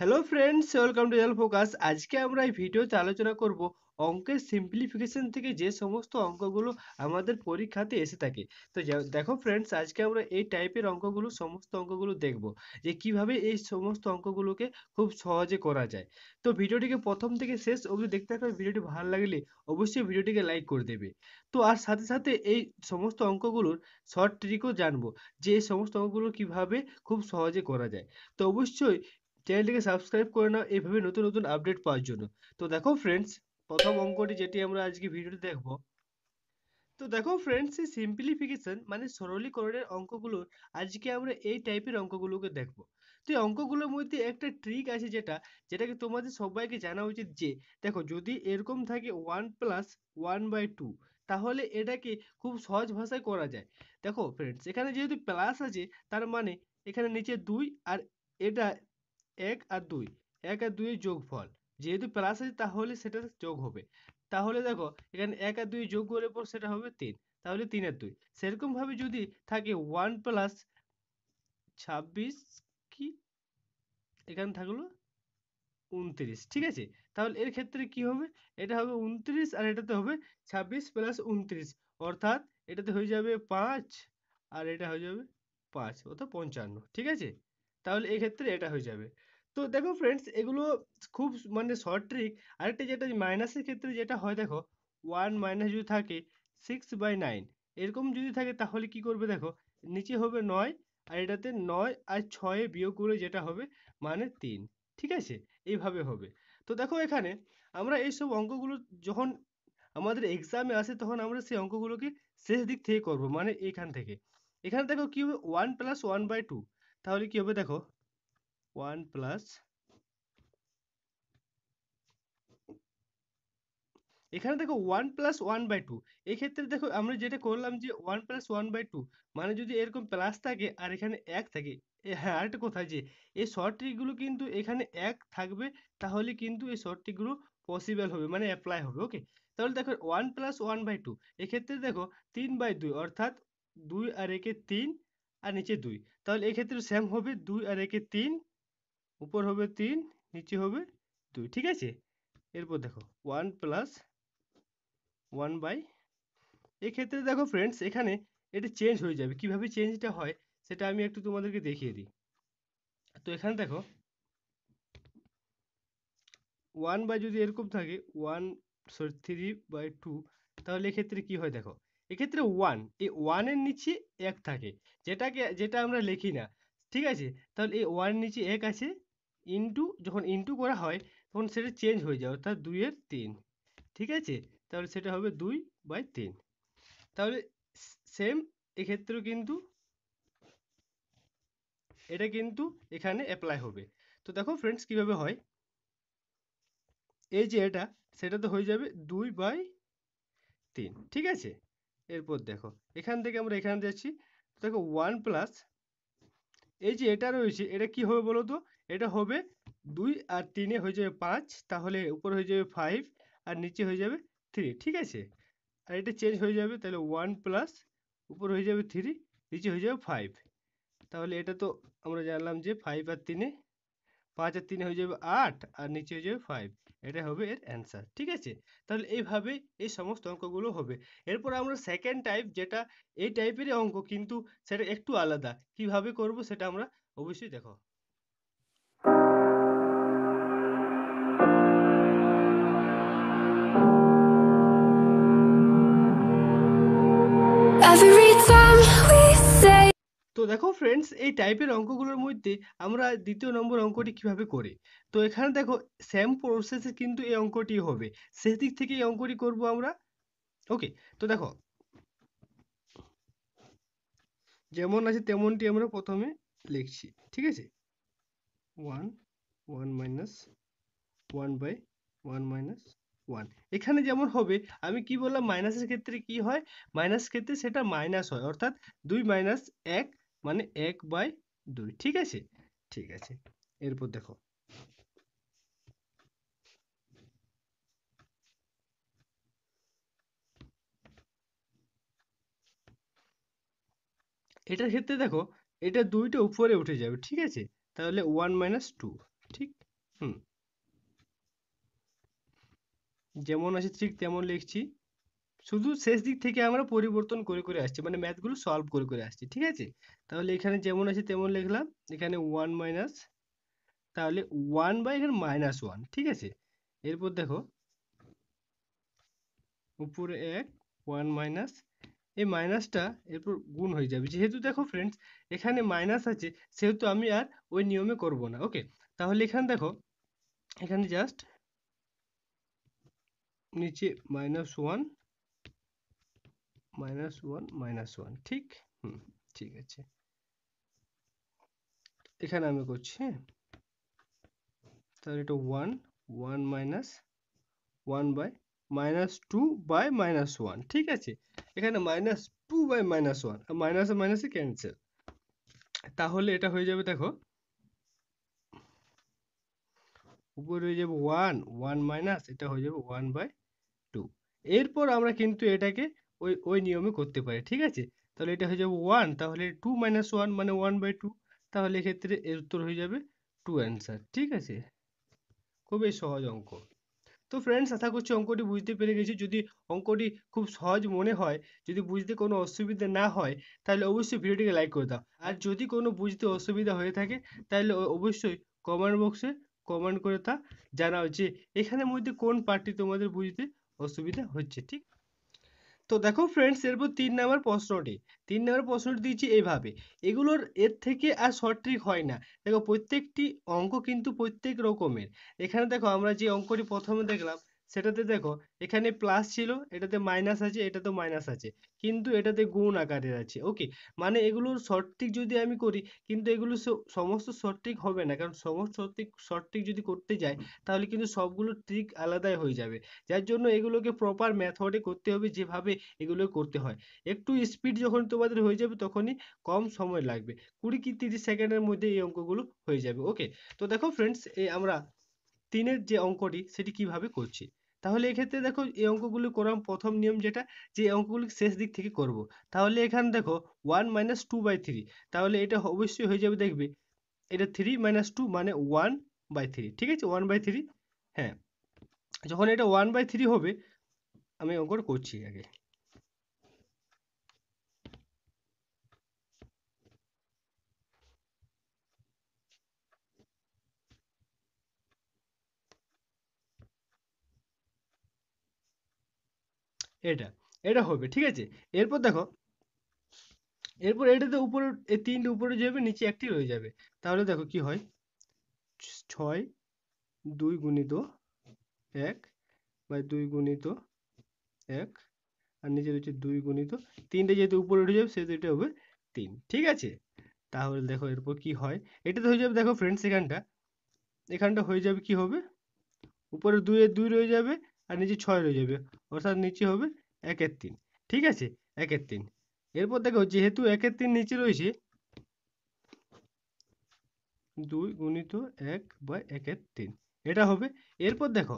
Hello friends welcome to জেল focus আজকে আমরা এই ভিডিওতে আলোচনা করব অঙ্কের সিম্পলিফিকেশন থেকে যে সমস্ত অঙ্কগুলো আমাদের পরীক্ষাতে এসে থাকে তো দেখো ফ্রেন্ডস আজকে আমরা এই টাইপের অঙ্কগুলো সমস্ত অঙ্কগুলো দেখব যে কিভাবে এই সমস্ত অঙ্কগুলোকে খুব সহজে করা যায় তো ভিডিওটিকে প্রথম থেকে শেষ অবধি দেখতে থাকবে ভিডিওটি ভালো লাগলে অবশ্যই ভিডিওটিকে লাইক করে দেবে তো আর সাথে সাথে এই সমস্ত অঙ্কগুলোর শর্ট ট্রিকও জানবো যে এই সমস্ত অঙ্কগুলো কিভাবে খুব সহজে করা যায় তো অবশ্যই চ্যানেলটিকে সাবস্ক্রাইব করে নাও এইভাবে নতুন নতুন আপডেট পাওয়ার জন্য তো দেখো ফ্রেন্ডস প্রথম অঙ্কটি যেটি আমরা আজকে ভিডিওতে দেখব তো দেখো ফ্রেন্ডস এই সিম্পলিফিকেশন মানে সরলীকরণের অঙ্কগুলো আজকে আমরা এই টাইপের অঙ্কগুলোকে দেখব তো এই অঙ্কগুলোর মধ্যে একটা ট্রিক আছে যেটা যেটাকে তোমাদের সবাইকে জানা উচিত যে দেখো যদি এরকম থাকে one plus one by two তাহলে এটাকে খুব সহজ ভাষায় করা যায় দেখো ফ্রেন্ডস এখানে যেহেতু প্লাস আছে তার মানে এখানে নিচে দুই আর এটা এক আর দুই এক আর দুইয়ের যোগফল যেহেতু প্লাস আছে তাহলে সেটা যোগ হবে তাহলে দেখো এখানে এক আর দুই যোগ করলে পর সেটা হবে তিন তাহলে তিন আর দুই সেরকমভাবে যদি থাকে ওয়ান প্লাস ছাব্বিশ কি এখানে থাকলো উনত্রিশ ঠিক আছে তাহলে এর ক্ষেত্রে কি হবে এটা হবে উনত্রিশ আর এটাতে হবে ছাব্বিশ প্লাস উনত্রিশ অর্থাৎ এটাতে হয়ে যাবে পাঁচ আর এটা হয়ে যাবে পাঁচ অর্থাৎ পঞ্চান্ন ঠিক আছে তাহলে এক্ষেত্রে এটা হয়ে যাবে তো দেখো ফ্রেন্ডস এগুলো খুব মানে শর্ট ট্রিক আরেকটা যেটা মাইনাসের ক্ষেত্রে যেটা হয় দেখো ওয়ান মাইনাস যদি থাকে সিক্স বাই নাইন এরকম যদি থাকে তাহলে কি করবে দেখো নিচে হবে নয় আর এটাতে নয় আর ছয়ে বিয়োগ করে যেটা হবে মানে তিন ঠিক আছে এইভাবে হবে তো দেখো এখানে আমরা এইসব অঙ্কগুলো যখন আমাদের এক্সামে আসে তখন আমরা সেই অঙ্কগুলোকে শেষ দিক থেকে করব মানে এখান থেকে এখানে দেখো কি হবে one plus one by two তাহলে কি হবে দেখো ওয়ান প্লাস এখানে দেখো one plus one by two এক্ষেত্রে দেখো আমরা যেটা করলাম যে one plus one by two মানে যদি এরকম প্লাস থাকে আর এখানে এক থাকে হ্যাঁ আরেকটা কোথায় যে এই শর্ট ট্রিকগুলো কিন্তু এখানে এক থাকবে তাহলে কিন্তু এই শর্ট ট্রিকগুলো পসিবল হবে মানে অ্যাপ্লাই হবে ওকে তাহলে দেখো one plus one by two এক্ষেত্রে দেখো তিন বাই দুই অর্থাৎ দুই আর একে তিন আর নিচে দুই তাহলে এক্ষেত্রে সেম হবে দুই আর একে তিন উপর হবে তিন নিচে হবে দুই ঠিক আছে এরপর দেখো ওয়ান প্লাস ওয়ান বাই এক্ষেত্রে দেখো ফ্রেন্ডস এখানে এটা চেঞ্জ হয়ে যাবে কীভাবে চেঞ্জটা হয় সেটা আমি একটু তোমাদেরকে দেখিয়ে দিই তো এখানে দেখো ওয়ান বাই যদি এরকম থাকে one sorry three by two তাহলে এক্ষেত্রে কী হয় দেখো এক্ষেত্রে ওয়ান এই ওয়ানের নিচে এক থাকে যেটাকে যেটা আমরা লিখি না ঠিক আছে তাহলে এই ওয়ানের নিচে এক আছে ইন্টু যখন ইন্টু করা হয় তখন সেটা চেঞ্জ হয়ে যায় অর্থাৎ দুইয়ের তিন ঠিক আছে তাহলে সেটা হবে দুই বাই তিন তাহলে সেম এক্ষেত্রেও কিন্তু এটা কিন্তু এখানে অ্যাপ্লাই হবে তো দেখো ফ্রেন্ডস কিভাবে হয় এই যে এটা সেটা তো হয়ে যাবে দুই বাই তিন ঠিক আছে এরপর দেখো এখান থেকে আমরা এখানে যাচ্ছি দেখো ওয়ান প্লাস এই যে এটা রয়েছে এটা কি হবে বলো তো এটা হবে দুই আর তিনে হয়ে যাবে পাঁচ তাহলে উপরে হয়ে যাবে ফাইভ আর নিচে হয়ে যাবে থ্রি ঠিক আছে আর এটা চেঞ্জ হয়ে যাবে তাহলে ওয়ান প্লাস উপরে হয়ে যাবে থ্রি নিচে হয়ে যাবে ফাইভ তাহলে এটা তো আমরা জানলাম যে ফাইভ আর তিনে পাঁচ আর তিনে হয়ে যাবে আট আর নিচে হয়ে যাবে ফাইভ এটা হবে এর অ্যান্সার ঠিক আছে তাহলে এইভাবে এই সমস্ত অঙ্কগুলো হবে এরপর আমরা সেকেন্ড টাইপ যেটা এই টাইপেরই অঙ্ক কিন্তু সেটা একটু আলাদা কিভাবে করব সেটা আমরা অবশ্যই দেখো দেখো ফ্রেন্ডস এই টাইপের অঙ্কগুলোর মধ্যে আমরা দ্বিতীয় নম্বর অঙ্কটি কিভাবে করি তো এখানে দেখো সেম প্রসেসে কিন্তু এই অঙ্কটি হবে সেদিক থেকে এই অঙ্কটি করব আমরা ওকে তো দেখো যেমন আছে তেমনটি আমরা প্রথমে লিখছি ঠিক আছে one one minus one by one minus one এখানে যেমন হবে আমি কি বললাম মাইনাসের ক্ষেত্রে কি হয় মাইনাস ক্ষেত্রে সেটা মাইনাস হয় অর্থাৎ দুই মাইনাস এক মানে এক বাই দুই ঠিক আছে ঠিক আছে এরপর দেখো এটার ক্ষেত্রে দেখো এটা দুইটা উপরে উঠে যাবে ঠিক আছে তাহলে ওয়ান মাইনাস টু ঠিক হুম যেমন আছে ঠিক তেমন লিখছি শুধু শেষ দিক থেকে আমরা পরিবর্তন করে করে আসছি মানে ম্যাথগুলো সলভ করে করে আসছি ঠিক আছে তাহলে এখানে যেমন আছে তেমন লিখলাম এখানে ওয়ান মাইনাস তাহলে ওয়ান বা এখানে মাইনাস ওয়ান ঠিক আছে এরপর দেখো উপরে এক ওয়ান মাইনাস এই মাইনাসটা এরপর গুণ হয়ে যাবে যেহেতু দেখো ফ্রেন্ডস এখানে মাইনাস আছে সেহেতু আমি আর ওই নিয়মে করব না ওকে তাহলে এখানে দেখো এখানে জাস্ট নিচে minus one minus one minus one ঠিক হুম ঠিক আছে এখানে আমি করছি হ্যাঁ তাহলে এটা one one minus one by minus two by minus one ঠিক আছে এখানে minus two by minus one আর মাইনাস মাইনাসে ক্যান্সেল তাহলে এটা হয়ে যাবে দেখো উপরে হয়ে যাবে ওয়ান ওয়ান মাইনাস এটা হয়ে যাবে ওয়ান বাই টু এরপর আমরা কিন্তু এটাকে ওই ওই নিয়মে করতে পারি ঠিক আছে তাহলে এটা হয়ে যাবে ওয়ান তাহলে টু মাইনাস ওয়ান মানে ওয়ান বাই টু তাহলে এক্ষেত্রে এর উত্তর হয়ে যাবে টু অ্যান্সার ঠিক আছে খুবই সহজ অঙ্ক তো ফ্রেন্ডস আশা করছি অঙ্কটি বুঝতে পেরে গেছি যদি অঙ্কটি খুব সহজ মনে হয় যদি বুঝতে কোনো অসুবিধা না হয় তাহলে অবশ্যই ভিডিওটিকে লাইক করে দাও আর যদি কোনো বুঝতে অসুবিধা হয়ে থাকে তাহলে অবশ্যই কমেন্ট বক্সে কমেন্ট করে তা জানাও যে এখানের মধ্যে কোন পার্টটি তোমাদের বুঝতে অসুবিধা হচ্ছে ঠিক তো দেখো ফ্রেন্ডস এরপর তিন নম্বর প্রশ্নটি তিন নম্বর প্রশ্নটি দিয়েছি এইভাবে এগুলোর এর থেকে আর শর্ট ট্রিক হয় না দেখো প্রত্যেকটি অঙ্ক কিন্তু প্রত্যেক রকমের এখানে দেখো আমরা যে অঙ্কটি প্রথমে দেখলাম সেটাতে দেখো এখানে প্লাস ছিল এটাতে মাইনাস আছে এটাতে মাইনাস আছে কিন্তু এটাতে গুণ আকারে আছে ওকে মানে এগুলোর সঠিক যদি আমি করি কিন্তু এগুলো সমস্ত সঠিক হবে না কারণ সমস্ত সঠিক সঠিক যদি করতে যাই তাহলে কিন্তু সবগুলো ট্রিক আলাদাই হয়ে যাবে যার জন্য এগুলোকে প্রপার মেথডে করতে হবে যেভাবে এগুলো করতে হয় একটু স্পিড যখন তোমাদের হয়ে যাবে তখনই কম সময় লাগবে কুড়ি কি তিরিশ সেকেন্ডের মধ্যে এই অঙ্কগুলো হয়ে যাবে ওকে তো দেখো ফ্রেন্ডস এই আমরা তিনের যে অঙ্কটি সেটি কিভাবে করছি তাহলে এক্ষেত্রে দেখো এই অঙ্কগুলি করার প্রথম নিয়ম যেটা যে অঙ্কগুলি শেষ দিক থেকে করব। তাহলে এখানে দেখো one minus two by three তাহলে এটা অবশ্যই হয়ে যাবে দেখবে এটা থ্রি মাইনাস টু মানে ওয়ান বাই থ্রি ঠিক আছে ওয়ান বাই থ্রি হ্যাঁ যখন এটা ওয়ান বাই থ্রি হবে আমি অঙ্কটা করছি আগে এটা এটা হবে ঠিক আছে এরপর দেখো এরপর এটাতে উপরে এই তিনটে উপরে যাবে নিচে একটি রয়ে যাবে তাহলে দেখো কি হয় ছয় দুই গুণিত এক বা দুই গুণিত এক আর নিচে রয়েছে দুই গুণিত তিনটে যেহেতু উপরে উঠে যাবে সেহেতু এটা হবে তিন ঠিক আছে তাহলে দেখো এরপর কি হয় এটাতে হয়ে যাবে দেখো ফ্রেন্ডস এখানটা এখানটা হয়ে যাবে কি হবে উপরে দুয়ে দুই রয়ে যাবে আর নিচে ছয় রয়ে যাবে অর্থাৎ নিচে হবে একের তিন ঠিক আছে একের তিন এরপর দেখো যেহেতু একের তিন নিচে রয়েছে দুই গুণিত এক বা একের তিন এটা হবে এরপর দেখো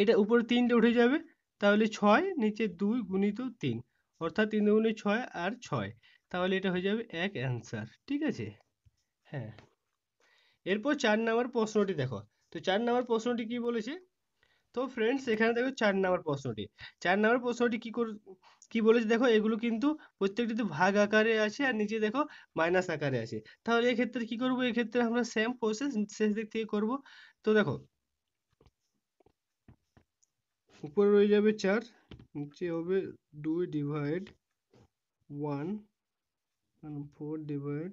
এটা উপরে তিনটে উঠে যাবে তাহলে ছয় নিচে দুই গুণিত তিন অর্থাৎ তিন দুগুণে ছয় আর ছয় তাহলে এটা হয়ে যাবে এক অ্যান্সার ঠিক আছে হ্যাঁ এরপর চার নাম্বার প্রশ্নটি দেখো তো চার নাম্বার প্রশ্নটি কি বলেছে তো ফ্রেন্ডস এখানে দেখো চার নম্বর প্রশ্নটি চার নম্বর প্রশ্নটি কি করে কি বলেছে দেখো এগুলো কিন্তু প্রত্যেকটিতে ভাগ আকারে আছে আর নিচে দেখো মাইনাস আকারে আছে তাহলে এক্ষেত্রে কি করবো এক্ষেত্রে আমরা সেম প্রসেস শেষ দিক থেকে করব তো দেখো উপরে রয়ে যাবে চার নিচে হবে দুই divide one four divide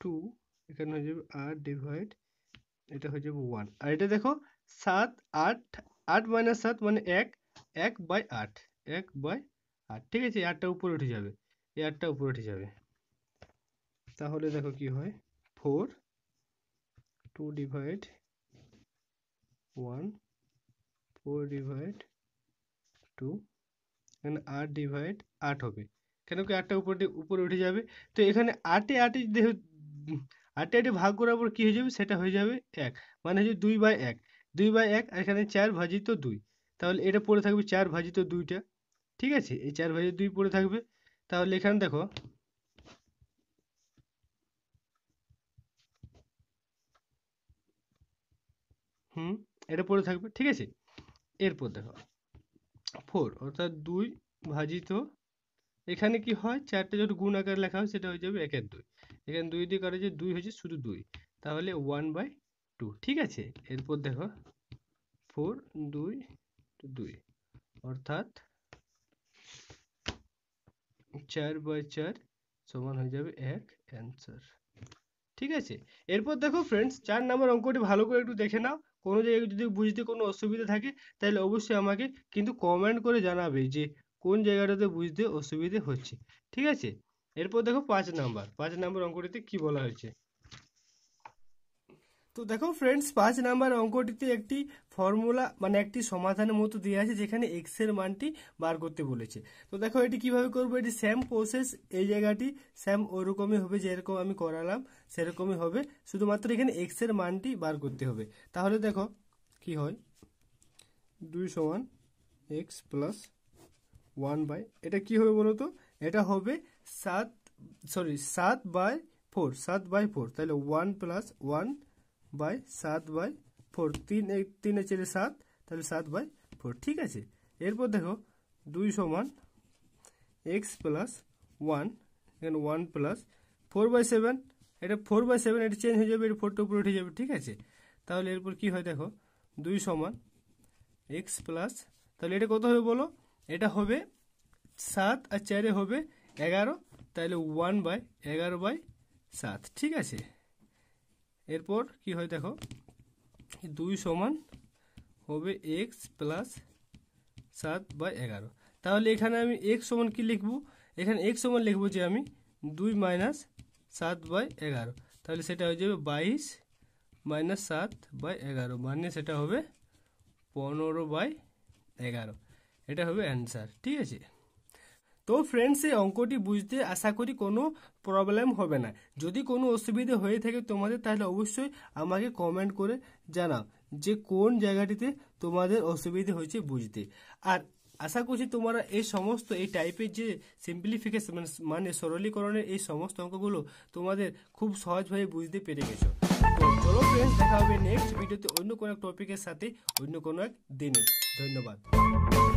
two এখানে হয়ে যাবে আর ডিভাইড এটা হয়ে যাবে ওয়ান আর এটা দেখো সাত আট আট মাইনাস সাত মানে এক এক বাই আট এক বাই আট ঠিক আছে আটটা উপরে উঠে যাবে এই আটটা উপরে উঠে যাবে তাহলে দেখো কি হয় four two divide one four divide two এখানে আট ডিভাইড আট হবে কেন কি আটটা উপরে উপরে উঠে যাবে তো এখানে আটে আটে যেহেতু আটে আটে ভাগ করার পর কী হয়ে যাবে সেটা হয়ে যাবে এক মানে হচ্ছে দুই বাই এক দুই বাই এক আর এখানে চার ভাজিত দুই তাহলে এটা পড়ে থাকবে চার ভাজিত দুইটা ঠিক আছে এই চার ভাজিত দুই পড়ে থাকবে তাহলে এখানে দেখো হুম এটা পড়ে থাকবে ঠিক আছে এরপর দেখো ফোর অর্থাৎ দুই ভাজিত এখানে কি হয় চারটা যখন গুণ আকারে লেখা হয় সেটা হয়ে যাবে একের দুই এখানে দুই দিয়ে কাটা যে দুই হয়েছে শুধু দুই তাহলে ওয়ান বাই টু ঠিক আছে এরপর দেখো ফোর দুই দুই অর্থাৎ চার বাই চার সমান হয়ে যাবে এক অ্যান্সার ঠিক আছে এরপর দেখো ফ্রেন্ডস চার নম্বর অঙ্কটি ভালো করে একটু দেখে নাও কোনো জায়গায় যদি বুঝতে কোনো অসুবিধা থাকে তাহলে অবশ্যই আমাকে কিন্তু কমেন্ট করে জানাবে যে কোন জায়গাটাতে বুঝতে অসুবিধে হচ্ছে ঠিক আছে এরপর দেখো পাঁচ নাম্বার পাঁচ নাম্বার অঙ্কটিতে কি বলা হয়েছে তো দেখো ফ্রেন্ডস পাঁচ নাম্বার অঙ্কটিতে একটি ফর্মুলা মানে একটি সমাধানের মতো দেওয়া আছে যেখানে এক্স এর মানটি বার করতে বলেছে তো দেখো এটি কিভাবে করবো এটি স্যাম প্রসেস এই জায়গাটি স্যাম ওরকমই হবে যেরকম আমি করালাম সেরকমই হবে শুধুমাত্র এখানে এক্স এর মানটি বার করতে হবে তাহলে দেখো কি হয় দুই সমান এক্স প্লাস ওয়ান বাই এটা কি হবে বলো তো এটা হবে সাত সরি সাত বাই ফোর সাত বাই ফোর তাহলে ওয়ান প্লাস ওয়ান বাই সাত বাই ফোর তিন এক তিনে চেলে সাত তাহলে সাত বাই ফোর ঠিক আছে এরপর দেখো দুই সমান এক্স প্লাস ওয়ান এখানে one plus four by seven এটা ফোর বাই সেভেন এটা চেঞ্জ হয়ে যাবে এটা ফোরটা উপরে উঠে যাবে ঠিক আছে তাহলে এরপর কি হয় দেখো দুই সমান এক্স প্লাস তাহলে এটা কত হবে বলো এটা হবে সাত আর চারে হবে এগারো তাহলে ওয়ান বাই এগারো বাই সাত ঠিক আছে এরপর কি হয় দেখো দুই সমান হবে এক্স প্লাস সাত বা এগারো তাহলে এখানে আমি এক্স সমান কি লিখব এখানে এক্স সমান লিখব যে আমি দুই মাইনাস সাত বাই এগারো তাহলে সেটা হয়ে যাবে বাইশ মাইনাস সাত বাই এগারো মানে সেটা হবে পনেরো বাই এগারো এটা হবে অ্যান্সার ঠিক আছে তো ফ্রেন্ডস এই অঙ্কটি বুঝতে আশা করি কোনো প্রবলেম হবে না যদি কোনো অসুবিধে হয়ে থাকে তোমাদের তাহলে অবশ্যই আমাকে কমেন্ট করে জানাও যে কোন জায়গাটিতে তোমাদের অসুবিধে হয়েছে বুঝতে আর আশা করছি তোমরা এই সমস্ত এই টাইপের যে সিম্পলিফিকেশন মানে মানে সরলীকরণের এই সমস্ত অঙ্কগুলো তোমাদের খুব সহজভাবে বুঝতে পেরে গেছো তো চলো ফ্রেন্ডস দেখা হবে নেক্সট ভিডিওতে অন্য কোনো এক টপিকের সাথে অন্য কোনো এক দিনে ধন্যবাদ